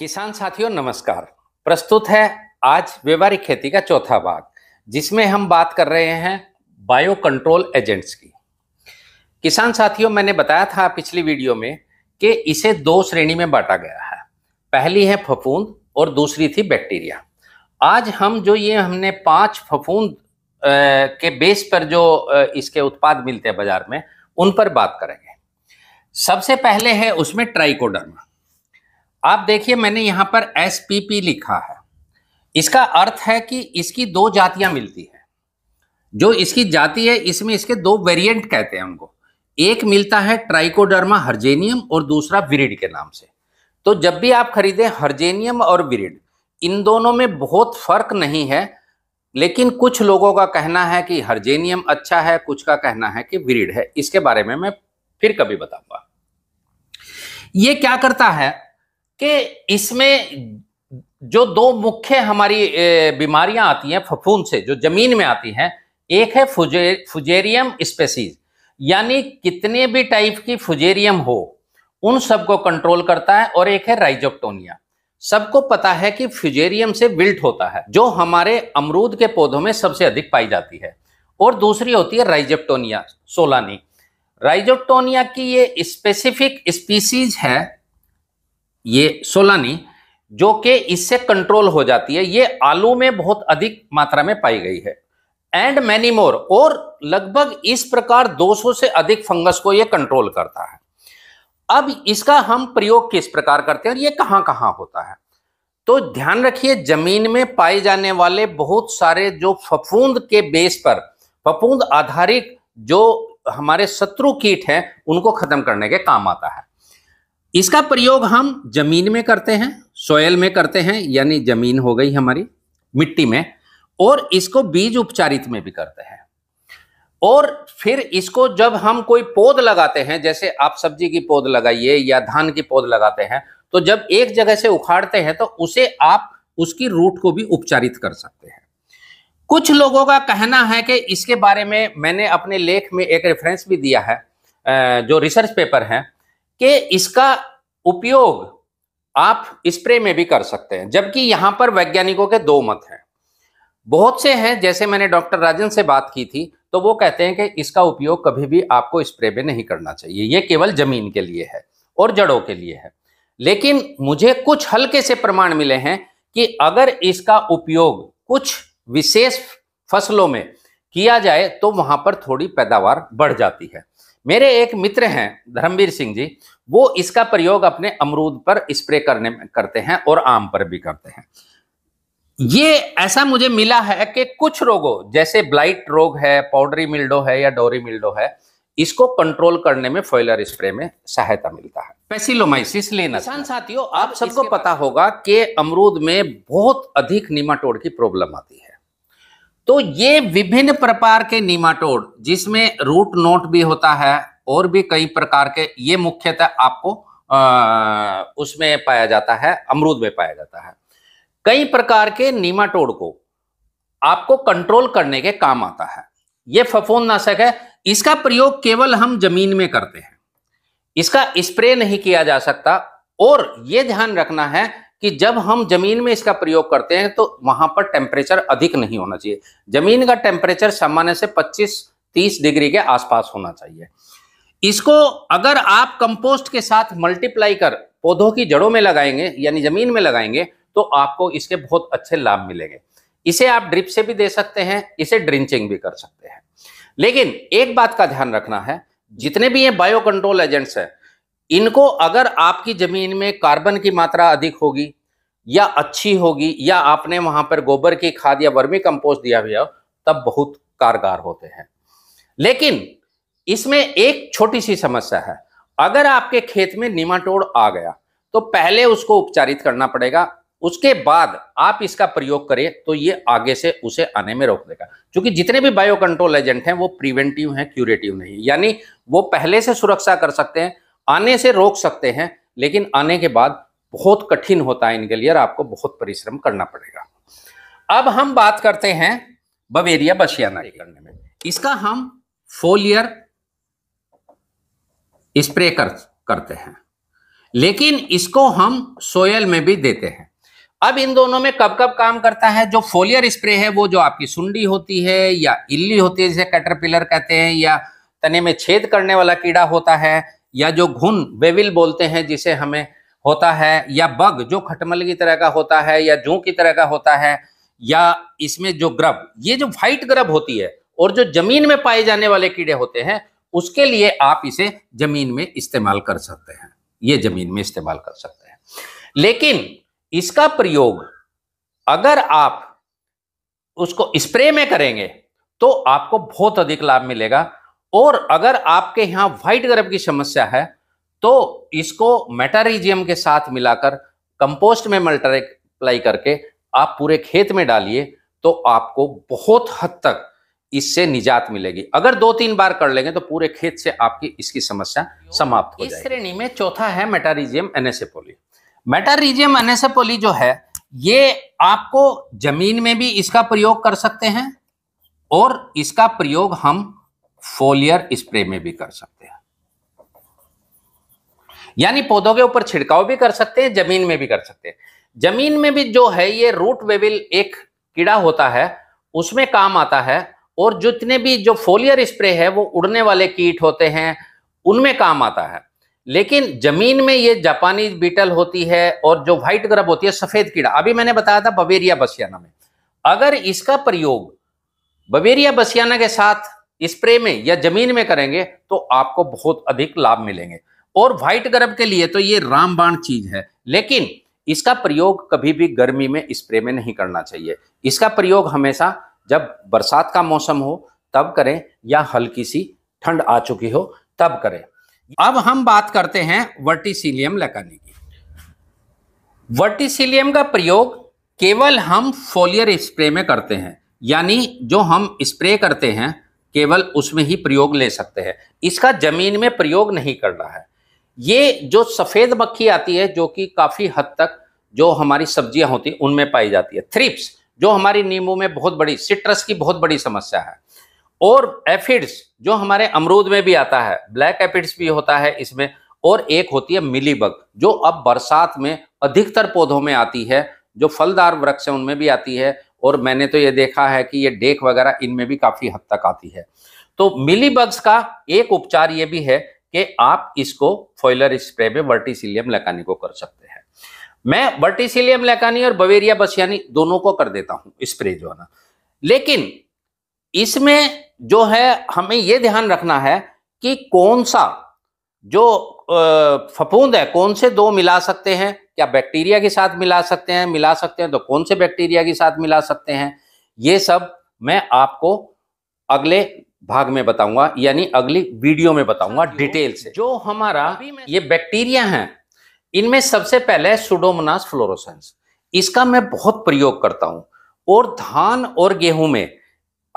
किसान साथियों नमस्कार प्रस्तुत है आज व्यवहारिक खेती का चौथा भाग जिसमें हम बात कर रहे हैं बायो कंट्रोल एजेंट्स की किसान साथियों मैंने बताया था पिछली वीडियो में कि इसे दो श्रेणी में बांटा गया है पहली है फफूंद और दूसरी थी बैक्टीरिया आज हम जो ये हमने पांच फफूंद के बेस पर जो इसके उत्पाद मिलते हैं बाजार में उन पर बात करेंगे सबसे पहले है उसमें ट्राइकोडर्मा आप देखिए मैंने यहां पर एस पी पी लिखा है इसका अर्थ है कि इसकी दो जातियां मिलती है जो इसकी जाति है इसमें इसके दो वेरिएंट कहते हैं उनको एक मिलता है ट्राइकोडर्मा हर्जेनियम और दूसरा विरिड के नाम से तो जब भी आप खरीदें हर्जेनियम और विरिड इन दोनों में बहुत फर्क नहीं है लेकिन कुछ लोगों का कहना है कि हर्जेनियम अच्छा है कुछ का कहना है कि विरिड है इसके बारे में मैं फिर कभी बताऊंगा ये क्या करता है कि इसमें जो दो मुख्य हमारी बीमारियां आती हैं फफून से जो जमीन में आती हैं एक है फुजे फुजेरियम स्पेसीज यानी कितने भी टाइप की फुजेरियम हो उन सबको कंट्रोल करता है और एक है राइजोक्टोनिया सबको पता है कि फ्यूजेरियम से विल्ट होता है जो हमारे अमरूद के पौधों में सबसे अधिक पाई जाती है और दूसरी होती है राइजेप्टोनिया सोलानी राइजोप्टोनिया की ये स्पेसिफिक स्पीसीज है ये सोलानी जो कि इससे कंट्रोल हो जाती है ये आलू में बहुत अधिक मात्रा में पाई गई है एंड मैनी मोर और लगभग इस प्रकार 200 से अधिक फंगस को ये कंट्रोल करता है अब इसका हम प्रयोग किस प्रकार करते हैं और ये कहाँ कहाँ होता है तो ध्यान रखिए जमीन में पाए जाने वाले बहुत सारे जो फफूंद के बेस पर फफूंद आधारित जो हमारे शत्रु कीट हैं उनको खत्म करने के काम आता है इसका प्रयोग हम जमीन में करते हैं सोयल में करते हैं यानी जमीन हो गई हमारी मिट्टी में और इसको बीज उपचारित में भी करते हैं और फिर इसको जब हम कोई पौध लगाते हैं जैसे आप सब्जी की पौध लगाइए या धान की पौध लगाते हैं तो जब एक जगह से उखाड़ते हैं तो उसे आप उसकी रूट को भी उपचारित कर सकते हैं कुछ लोगों का कहना है कि इसके बारे में मैंने अपने लेख में एक रेफरेंस भी दिया है जो रिसर्च पेपर है कि इसका उपयोग आप स्प्रे में भी कर सकते हैं जबकि यहां पर वैज्ञानिकों के दो मत हैं बहुत से हैं जैसे मैंने डॉक्टर राजन से बात की थी तो वो कहते हैं कि इसका उपयोग कभी भी आपको स्प्रे में नहीं करना चाहिए ये केवल जमीन के लिए है और जड़ों के लिए है लेकिन मुझे कुछ हल्के से प्रमाण मिले हैं कि अगर इसका उपयोग कुछ विशेष फसलों में किया जाए तो वहां पर थोड़ी पैदावार बढ़ जाती है मेरे एक मित्र हैं धर्मवीर सिंह जी वो इसका प्रयोग अपने अमरूद पर स्प्रे करने करते हैं और आम पर भी करते हैं ये ऐसा मुझे मिला है कि कुछ रोगों जैसे ब्लाइट रोग है पाउडरी मिल्डो है या डोरी मिल्डो है इसको कंट्रोल करने में फॉयलर स्प्रे में सहायता मिलता है पेसिलोमाइसिस लेना किसान साथियों आप सबको पता होगा कि अमरूद में बहुत अधिक निमाटोड की प्रॉब्लम आती है तो ये विभिन्न प्रकार के नीमाटोड जिसमें रूट नोट भी होता है और भी कई प्रकार के ये मुख्यतः आपको आ, उसमें पाया जाता है अमरूद में पाया जाता है कई प्रकार के नीमाटोड को आपको कंट्रोल करने के काम आता है ये फफोन नाशक है इसका प्रयोग केवल हम जमीन में करते हैं इसका स्प्रे नहीं किया जा सकता और ये ध्यान रखना है कि जब हम जमीन में इसका प्रयोग करते हैं तो वहां पर टेम्परेचर अधिक नहीं होना चाहिए जमीन का टेम्परेचर सामान्य से 25-30 डिग्री के आसपास होना चाहिए इसको अगर आप कंपोस्ट के साथ मल्टीप्लाई कर पौधों की जड़ों में लगाएंगे यानी जमीन में लगाएंगे तो आपको इसके बहुत अच्छे लाभ मिलेंगे इसे आप ड्रिप से भी दे सकते हैं इसे ड्रिंचिंग भी कर सकते हैं लेकिन एक बात का ध्यान रखना है जितने भी ये बायो कंट्रोल एजेंट्स हैं इनको अगर आपकी ज़मीन में कार्बन की मात्रा अधिक होगी या अच्छी होगी या आपने वहां पर गोबर की खाद या वर्मी कंपोस्ट दिया हुआ तब बहुत कारगर होते हैं लेकिन इसमें एक छोटी सी समस्या है अगर आपके खेत में निमाटोड आ गया तो पहले उसको उपचारित करना पड़ेगा उसके बाद आप इसका प्रयोग करें तो ये आगे से उसे आने में रोक देगा क्योंकि जितने भी बायो कंट्रोल एजेंट हैं वो प्रिवेंटिव हैं क्यूरेटिव नहीं यानी वो पहले से सुरक्षा कर सकते हैं आने से रोक सकते हैं लेकिन आने के बाद बहुत कठिन होता है इनके लिए आपको बहुत परिश्रम करना पड़ेगा अब हम बात करते हैं बवेरिया बसियाना करने में इसका हम फोलियर स्प्रे कर करते हैं लेकिन इसको हम सोयल में भी देते हैं अब इन दोनों में कब कब काम करता है जो फोलियर स्प्रे है वो जो आपकी सुंडी होती है या इल्ली होती है जिसे कैटरपिलर कहते हैं या तने में छेद करने वाला कीड़ा होता है या जो घुन वेविल बोलते हैं जिसे हमें होता है या बग जो खटमल की तरह का होता है या जू की तरह का होता है या इसमें जो ग्रब ये जो व्हाइट ग्रब होती है और जो जमीन में पाए जाने वाले कीड़े होते हैं उसके लिए आप इसे जमीन में इस्तेमाल कर सकते हैं ये जमीन में इस्तेमाल कर सकते हैं लेकिन इसका प्रयोग अगर आप उसको स्प्रे में करेंगे तो आपको बहुत अधिक लाभ मिलेगा और अगर आपके यहां व्हाइट गर्भ की समस्या है तो इसको मेटारीजियम के साथ मिलाकर कंपोस्ट में अप्लाई करके आप पूरे खेत में डालिए तो आपको बहुत हद तक इससे निजात मिलेगी अगर दो तीन बार कर लेंगे तो पूरे खेत से आपकी इसकी समस्या समाप्त हो जाएगी इस श्रेणी में चौथा है मेटारीजियम एनेसेपोली मेटारीजियम एनेसेपोली जो है ये आपको जमीन में भी इसका प्रयोग कर सकते हैं और इसका प्रयोग हम फोलियर स्प्रे में भी कर सकते हैं यानी पौधों के ऊपर छिड़काव भी कर सकते हैं जमीन में भी कर सकते हैं जमीन में भी जो है ये रूट वेविल एक कीड़ा होता है उसमें काम आता है और जितने भी जो फोलियर स्प्रे है वो उड़ने वाले कीट होते हैं उनमें काम आता है लेकिन जमीन में ये जापानी बीटल होती है और जो व्हाइट ग्रब होती है सफेद कीड़ा अभी मैंने बताया था बवेरिया बसियाना में अगर इसका प्रयोग बवेरिया बसियाना के साथ स्प्रे में या जमीन में करेंगे तो आपको बहुत अधिक लाभ मिलेंगे और व्हाइट गर्भ के लिए तो ये रामबाण चीज है लेकिन इसका प्रयोग कभी भी गर्मी में स्प्रे में नहीं करना चाहिए इसका प्रयोग हमेशा जब बरसात का मौसम हो तब करें या हल्की सी ठंड आ चुकी हो तब करें अब हम बात करते हैं वर्टिसिलियम लगाने की वर्टिसिलियम का प्रयोग केवल हम फोलियर स्प्रे में करते हैं यानी जो हम स्प्रे करते हैं केवल उसमें ही प्रयोग ले सकते हैं इसका जमीन में प्रयोग नहीं करना है ये जो सफ़ेद मक्खी आती है जो कि काफ़ी हद तक जो हमारी सब्जियां होती है उनमें पाई जाती है थ्रिप्स जो हमारी नींबू में बहुत बड़ी सिट्रस की बहुत बड़ी समस्या है और एफिड्स जो हमारे अमरूद में भी आता है ब्लैक एफिड्स भी होता है इसमें और एक होती है मिलीबग जो अब बरसात में अधिकतर पौधों में आती है जो फलदार वृक्ष है उनमें भी आती है और मैंने तो ये देखा है कि ये डेक वगैरह इनमें भी काफ़ी हद तक आती है तो मिली बग्स का एक उपचार ये भी है कि आप इसको फॉइलर स्प्रे में वर्टिसिलियम लेकानी को कर सकते हैं मैं वर्टिसिलियम लेकानी और बवेरिया बसियानी दोनों को कर देता हूं स्प्रे जो है ना लेकिन इसमें जो है हमें यह ध्यान रखना है कि कौन सा जो फपूंद है कौन से दो मिला सकते हैं क्या बैक्टीरिया के साथ मिला सकते हैं मिला सकते हैं तो कौन से बैक्टीरिया के साथ मिला सकते हैं ये सब मैं आपको अगले भाग में बताऊंगा यानी अगली वीडियो में बताऊंगा डिटेल से जो हमारा ये बैक्टीरिया है इनमें सबसे पहले सुडोमोनास फ्लोरोसेंस इसका मैं बहुत प्रयोग करता हूं और धान और गेहूं में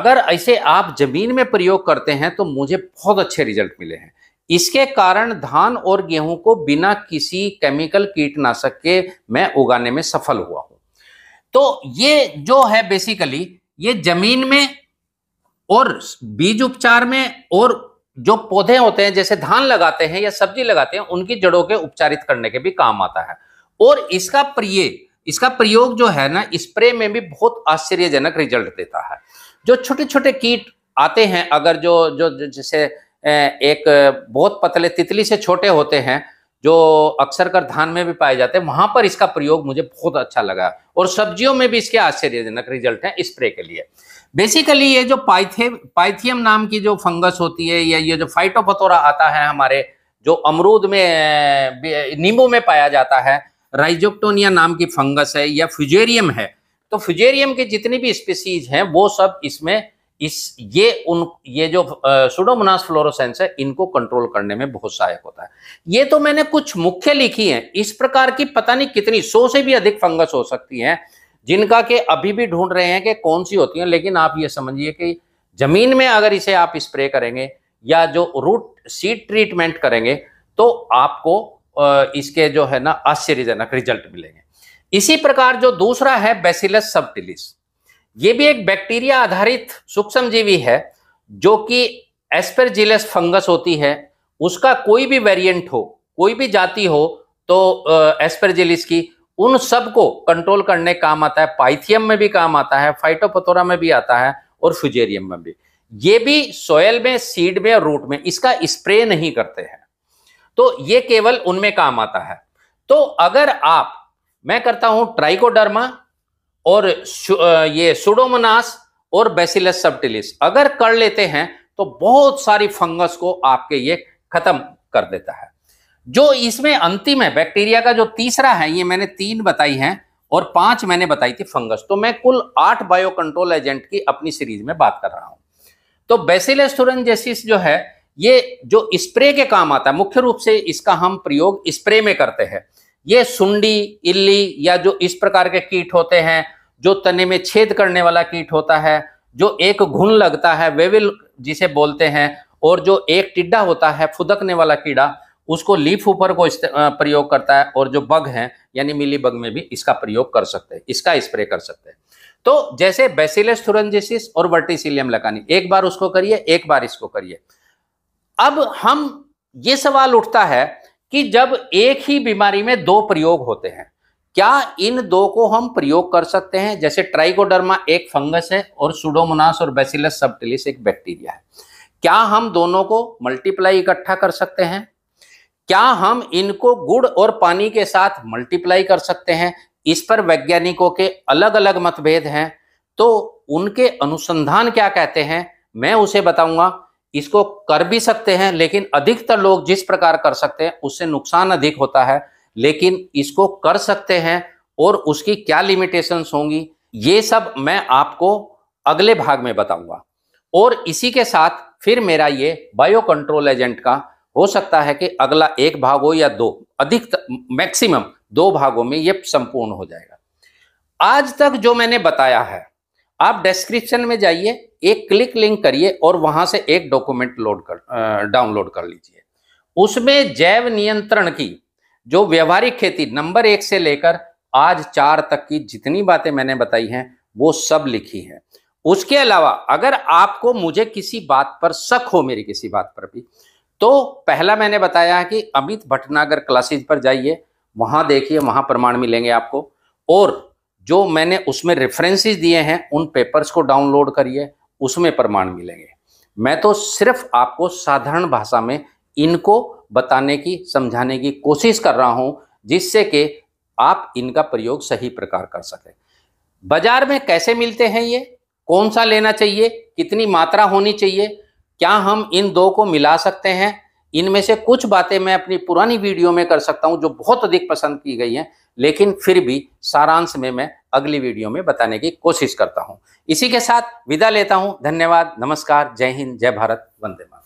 अगर ऐसे आप जमीन में प्रयोग करते हैं तो मुझे बहुत अच्छे रिजल्ट मिले हैं इसके कारण धान और गेहूं को बिना किसी केमिकल कीटनाशक के मैं उगाने में सफल हुआ हूं तो ये जो है बेसिकली ये जमीन में और बीज उपचार में और जो पौधे होते हैं जैसे धान लगाते हैं या सब्जी लगाते हैं उनकी जड़ों के उपचारित करने के भी काम आता है और इसका प्रिय इसका प्रयोग जो है ना स्प्रे में भी बहुत आश्चर्यजनक रिजल्ट देता है जो छोटे छोटे कीट आते हैं अगर जो जो जैसे एक बहुत पतले तितली से छोटे होते हैं जो अक्सर कर धान में भी पाए जाते हैं वहां पर इसका प्रयोग मुझे बहुत अच्छा लगा और सब्जियों में भी इसके आश्चर्यजनक रिजल्ट है स्प्रे के लिए बेसिकली ये जो पाइथे पाइथियम नाम की जो फंगस होती है या ये जो फाइटोपथोरा आता है हमारे जो अमरूद में नींबू में पाया जाता है राइजोक्टोनिया नाम की फंगस है या फ्यूजेरियम है तो फ्यूजेरियम के जितनी भी स्पीसीज हैं वो सब इसमें इस ये उन ये जो सुडोमोनास फ्लोरोसेंस है इनको कंट्रोल करने में बहुत सहायक होता है ये तो मैंने कुछ मुख्य लिखी हैं इस प्रकार की पता नहीं कितनी सौ से भी अधिक फंगस हो सकती हैं जिनका के अभी भी ढूंढ रहे हैं कि कौन सी होती है लेकिन आप ये समझिए कि जमीन में अगर इसे आप स्प्रे करेंगे या जो रूट सीड ट्रीटमेंट करेंगे तो आपको इसके जो है ना आश्चर्यजनक रिजल्ट मिलेंगे इसी प्रकार जो दूसरा है बेसिलस सबटिलिस ये भी एक बैक्टीरिया आधारित सूक्ष्म जीवी है जो कि एस्परजिलस फंगस होती है उसका कोई भी वेरिएंट हो कोई भी जाति हो तो एस्परजिलिस की उन सब को कंट्रोल करने काम आता है पाइथियम में भी काम आता है फाइटोपथोरा में भी आता है और फ्यूजेरियम में भी ये भी सोयल में सीड में और रूट में इसका स्प्रे नहीं करते हैं तो ये केवल उनमें काम आता है तो अगर आप मैं करता हूं ट्राइकोडर्मा और ये सुडोमोनास और बेसिलस सबटिलिस अगर कर लेते हैं तो बहुत सारी फंगस को आपके ये खत्म कर देता है जो इसमें अंतिम है बैक्टीरिया का जो तीसरा है ये मैंने तीन बताई हैं और पांच मैंने बताई थी फंगस तो मैं कुल आठ बायो कंट्रोल एजेंट की अपनी सीरीज में बात कर रहा हूं तो बेसिलस जो है ये जो स्प्रे के काम आता है मुख्य रूप से इसका हम प्रयोग स्प्रे में करते हैं ये सुंडी इल्ली या जो इस प्रकार के कीट होते हैं जो तने में छेद करने वाला कीट होता है जो एक घुन लगता है वेविल जिसे बोलते हैं और जो एक टिड्डा होता है फुदकने वाला कीड़ा उसको लीफ ऊपर को प्रयोग करता है और जो बग है यानी मिली बग में भी इसका प्रयोग कर सकते हैं इसका स्प्रे कर सकते हैं तो जैसे बेसिलस थुरंजिसिस और वर्टिसिलियम लगानी एक बार उसको करिए एक बार इसको करिए अब हम ये सवाल उठता है कि जब एक ही बीमारी में दो प्रयोग होते हैं क्या इन दो को हम प्रयोग कर सकते हैं जैसे ट्राइकोडर्मा एक फंगस है और सुडोमोनास और बेसिलस सबटिलिस एक बैक्टीरिया है क्या हम दोनों को मल्टीप्लाई इकट्ठा कर सकते हैं क्या हम इनको गुड़ और पानी के साथ मल्टीप्लाई कर सकते हैं इस पर वैज्ञानिकों के अलग अलग मतभेद हैं तो उनके अनुसंधान क्या कहते हैं मैं उसे बताऊंगा इसको कर भी सकते हैं लेकिन अधिकतर लोग जिस प्रकार कर सकते हैं उससे नुकसान अधिक होता है लेकिन इसको कर सकते हैं और उसकी क्या लिमिटेशंस होंगी ये सब मैं आपको अगले भाग में बताऊंगा और इसी के साथ फिर मेरा ये बायो कंट्रोल एजेंट का हो सकता है कि अगला एक भाग हो या दो अधिक मैक्सिमम दो भागों में ये संपूर्ण हो जाएगा आज तक जो मैंने बताया है आप डिस्क्रिप्शन में जाइए एक क्लिक लिंक करिए और वहां से एक डॉक्यूमेंट लोड कर डाउनलोड कर लीजिए उसमें जैव नियंत्रण की जो व्यवहारिक खेती नंबर एक से लेकर आज चार तक की जितनी बातें मैंने बताई हैं वो सब लिखी है उसके अलावा अगर आपको मुझे किसी बात पर शक हो मेरी किसी बात पर भी तो पहला मैंने बताया कि अमित भटनागर क्लासेज पर जाइए वहां देखिए वहां प्रमाण मिलेंगे आपको और जो मैंने उसमें रेफरेंसेस दिए हैं उन पेपर्स को डाउनलोड करिए उसमें प्रमाण मिलेंगे मैं तो सिर्फ आपको साधारण भाषा में इनको बताने की समझाने की कोशिश कर रहा हूं जिससे कि आप इनका प्रयोग सही प्रकार कर सकें बाजार में कैसे मिलते हैं ये कौन सा लेना चाहिए कितनी मात्रा होनी चाहिए क्या हम इन दो को मिला सकते हैं इनमें से कुछ बातें मैं अपनी पुरानी वीडियो में कर सकता हूं जो बहुत अधिक पसंद की गई हैं लेकिन फिर भी सारांश में मैं अगली वीडियो में बताने की कोशिश करता हूँ इसी के साथ विदा लेता हूँ धन्यवाद नमस्कार जय हिंद जय भारत वंदे मातरम